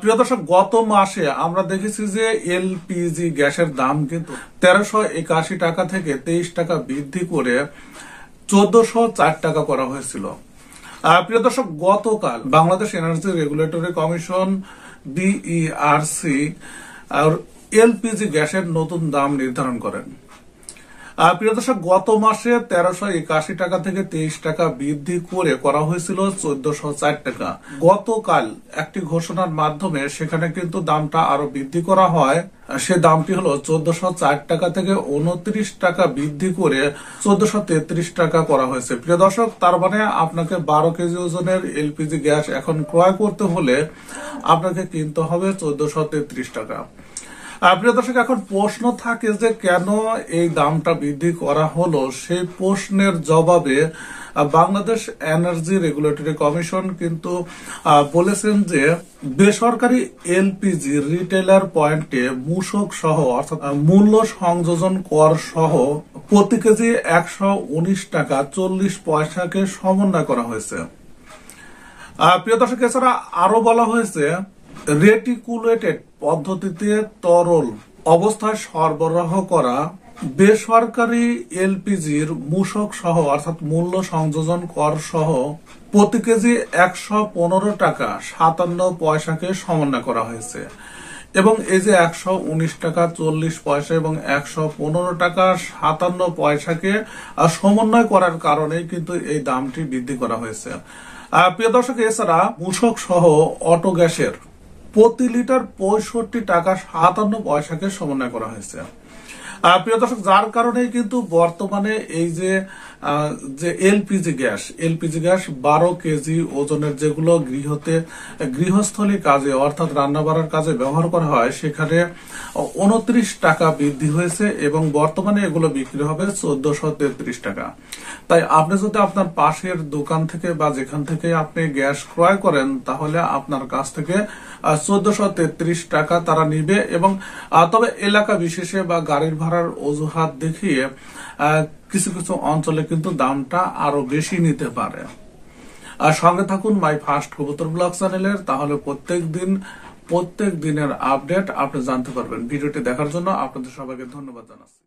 প্রিয় দর্শক গত মাসে আমরা দেখেছি যে এলপিজি গ্যাসের দাম কিন্তু তেরোশো একাশি টাকা থেকে তেইশ টাকা বৃদ্ধি করে চোদ্দশো চার টাকা করা হয়েছিল প্রিয় দর্শক গতকাল Bangladesh energy regulatory commission DERC আর এলপিজি গ্যাসের নতুন দাম নির্ধারণ করেন প্রিয় দর্শক গত মাসে তেরোশো একাশি টাকা থেকে তেইশ টাকা বৃদ্ধি করে করা হয়েছিল চোদ্দশো চার টাকা গতকাল একটি ঘোষণার মাধ্যমে সেখানে কিন্তু দামটা আরো বৃদ্ধি করা হয় সে দামটি হলো চোদ্দশো চার টাকা থেকে উনত্রিশ টাকা বৃদ্ধি করে চোদ্দশো তেত্রিশ টাকা করা হয়েছে প্রিয় দর্শক তার মানে আপনাকে বারো কেজি ওজনের এলপিজি গ্যাস এখন ক্রয় করতে হলে আপনাকে কিনতে হবে চোদ্দশো তেত্রিশ টাকা প্রিয় দর্শক এখন প্রশ্ন থাকে যে কেন এই দামটা বৃদ্ধি করা হলো সেই প্রশ্নের জবাবে বাংলাদেশ এনার্জি রেগুলেটরি কমিশন কিন্তু বলেছেন যে বেসরকারি এলপিজি রিটেলার পয়েন্টে মূসক সহ অর্থাৎ মূল্য সংযোজন কর সহ প্রতি কেজি একশো টাকা চল্লিশ পয়সাকে সমন্বয় করা হয়েছে প্রিয় দর্শক এছাড়া আরো বলা হয়েছে রেটিকুলেটেড পদ্ধতিতে তরল অবস্থায় সরবরাহ করা বেসরকারি এলপিজির মূসক সহ অর্থাৎ মূল্য সংযোজন কর সহ প্রতি কেজি একশো পনেরো টাকা সাতান্ন পয়সাকে সমন্বয় করা হয়েছে এবং এই যে একশো উনিশ টাকা চল্লিশ পয়সা এবং একশো পনেরো টাকা সাতান্ন পয়সাকে সমন্বয় করার কারণে কিন্তু এই দামটি বৃদ্ধি করা হয়েছে প্রিয় দর্শক এছাড়া মূষক সহ অটো গ্যাসের প্রতি লিটার পঁয়ষট্টি টাকা সাতান্ন পয়সাকে সমন্বয় করা হয়েছে প্রিয় দর্শক যার কারণে কিন্তু বর্তমানে এই যে যে এলপিজি গ্যাস এলপিজি গ্যাস বারো কেজি ওজনের যেগুলো গৃহতে গৃহস্থলী কাজে অর্থাৎ রান্নাবাড়ার কাজে ব্যবহার করা হয় সেখানে উনত্রিশ টাকা বৃদ্ধি হয়েছে এবং বর্তমানে এগুলো বিক্রি হবে চোদ্দশো তেত্রিশ টাকা তাই আপনি যদি আপনার পাশের দোকান থেকে বা যেখান থেকে আপনি গ্যাস ক্রয় করেন তাহলে আপনার কাছ থেকে চোদ্দশো তেত্রিশ টাকা তারা নিবে এবং তবে এলাকা বিশেষে বা গাড়ির ভাড়ার অজুহাত দেখিয়ে কিছু কিছু অঞ্চলে কিন্তু দামটা আরো বেশি নিতে পারে আর সঙ্গে থাকুন মাই ফার্স্ট কবুতর ব্লগ চ্যানেলের তাহলে প্রত্যেক দিন প্রত্যেক দিনের আপডেট আপনি জানতে পারবেন ভিডিওটি দেখার জন্য আপনাদের সবাইকে ধন্যবাদ জানাচ্ছি